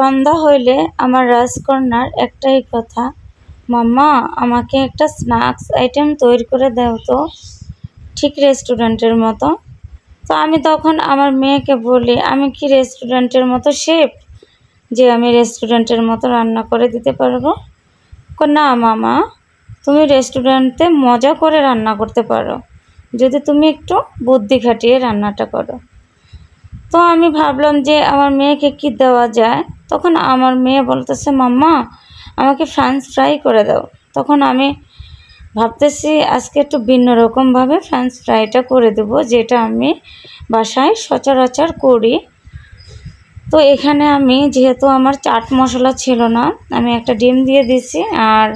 সন্ধ্যা হইলে আমার রাজকন্যার একটাই কথা মাম্মা আমাকে একটা স্ন্যাক্স আইটেম তৈরি করে দাও তো ঠিক রেস্টুরেন্টের মতো তো আমি তখন আমার মেয়েকে বলি আমি কি রেস্টুরেন্টের মতো শেফ যে আমি রেস্টুরেন্টের মতো রান্না করে দিতে পারবো না মামা তুমি রেস্টুরেন্টে মজা করে রান্না করতে পারো যদি তুমি একটু বুদ্ধি খাটিয়ে রান্নাটা করো তো আমি ভাবলাম যে আমার মেয়েকে কি দেওয়া যায় তখন আমার মেয়ে বলতেছে মাম্মা আমাকে ফ্রান্স ফ্রাই করে দাও তখন আমি ভাবতেছি আজকে একটু ভিন্ন রকমভাবে ফ্রান্স ফ্রাইটা করে দেব যেটা আমি বাসায় সচরাচর করি তো এখানে আমি যেহেতু আমার চাট মশলা ছিল না আমি একটা ডিম দিয়ে দিছি আর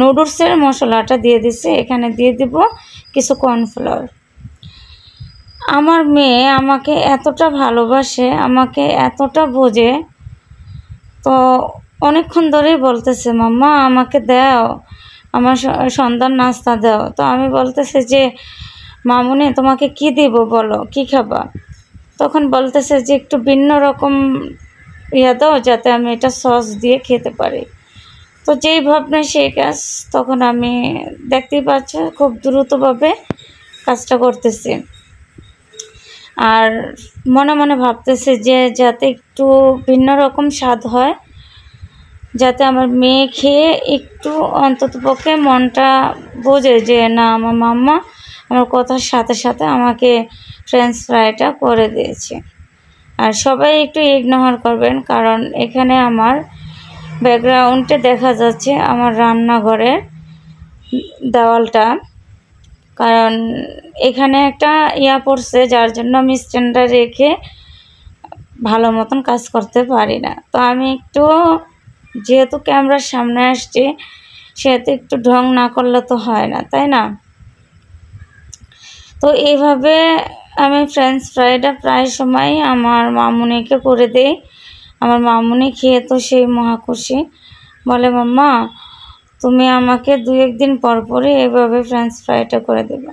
নুডলসের মশলাটা দিয়ে দিছি এখানে দিয়ে দিব কিছু কর্নফ্লাওয়ার আমার মেয়ে আমাকে এতটা ভালোবাসে আমাকে এতটা বোঝে তো অনেকক্ষণ ধরেই বলতেছে মাম্মা আমাকে দাও আমার সন্তান নাস্তা দাও তো আমি বলতেছে যে মামুনি তোমাকে কি দিব বলো কি খাবা তখন বলতেছে যে একটু ভিন্ন রকম ইয়া দাও যাতে আমি এটা সস দিয়ে খেতে পারি তো যেই ভাবনা সেই কাজ তখন আমি দেখতেই পাচ্ছি খুব দ্রুতভাবে কাজটা করতেছি আর মনে মনে ভাবতেছে যে যাতে একটু ভিন্ন রকম স্বাদ হয় যাতে আমার মেয়ে খেয়ে একটু অন্তত পক্ষে মনটা বোঝে যে না আমার মাম্মা আমার কথার সাথে সাথে আমাকে ফ্রেঞ্চ ফ্রাইটা করে দিয়েছে আর সবাই একটু ইগনোর করবেন কারণ এখানে আমার ব্যাকগ্রাউন্ডে দেখা যাচ্ছে আমার রান্নাঘরের দেওয়ালটা কারণ এখানে একটা ইয়া পড়ছে যার জন্য আমি স্ট্যান্ডার রেখে ভালো মতন কাজ করতে পারি না তো আমি একটু যেহেতু ক্যামেরার সামনে আসছে সেহেতু একটু ঢং না করলে তো হয় না তাই না তো এইভাবে আমি ফ্রেঞ্চ ফ্রাইটা প্রায় সময় আমার মামুনিকে করে দেই আমার মামুনি খেয়ে তো সেই মহাকুশি বলে মাম্মা তুমি আমাকে দু একদিন পর পরই এভাবে ফ্রেঞ্চ ফ্রাইটা করে দেবে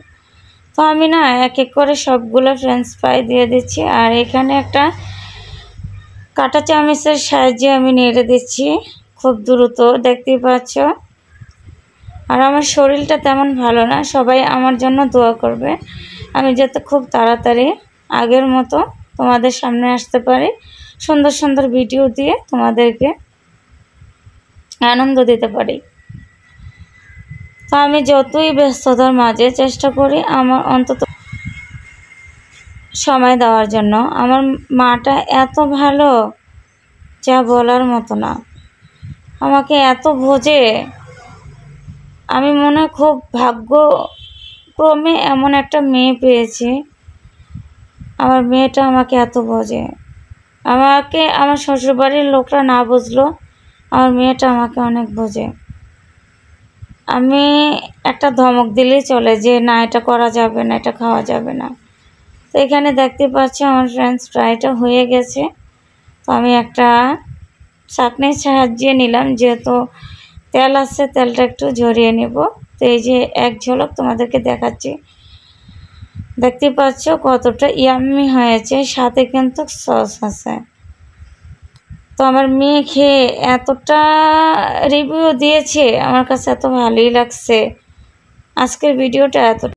তো আমি না এক এক করে সবগুলো ফ্রেঞ্চ ফ্রাই দিয়ে দিচ্ছি আর এখানে একটা কাটা চামচের সাহায্যে আমি নেড়ে দিচ্ছি খুব দ্রুত দেখতেই পাচ্ছ আর আমার শরীরটা তেমন ভালো না সবাই আমার জন্য দোয়া করবে আমি যাতে খুব তাড়াতাড়ি আগের মতো তোমাদের সামনে আসতে পারি সুন্দর সুন্দর ভিডিও দিয়ে তোমাদেরকে আনন্দ দিতে পারি তো আমি যতই ব্যস্ততার মাঝে চেষ্টা করি আমার অন্তত সময় দেওয়ার জন্য আমার মাটা এত ভালো যা বলার মতো না আমাকে এত বোঝে আমি মনে খুব ভাগ্যক্রমে এমন একটা মেয়ে পেয়েছি আমার মেয়েটা আমাকে এত বোঝে আমাকে আমার শ্বশুরবাড়ির লোকরা না বুঝলো আমার মেয়েটা আমাকে অনেক বোঝে আমি একটা ধমক দিলেই চলে যে না এটা করা যাবে না এটা খাওয়া যাবে না তো এখানে দেখতে পাচ্ছি আমার ফ্রেন্ডস ফ্রাইটা হয়ে গেছে তো আমি একটা চাটনির সাহায্যে নিলাম যেহেতু তেল আছে তেলটা একটু ঝরিয়ে নেব তো এই যে এক ঝলক তোমাদেরকে দেখাচ্ছি দেখতে পাচ্ছ কতটা ইয়াম্মি হয়েছে সাথে কিন্তু সস আছে তো আমার মেয়ে খেয়ে এতটা রিভিউ দিয়েছে আমার কাছে এত ভালোই লাগছে আজকের ভিডিওটা এত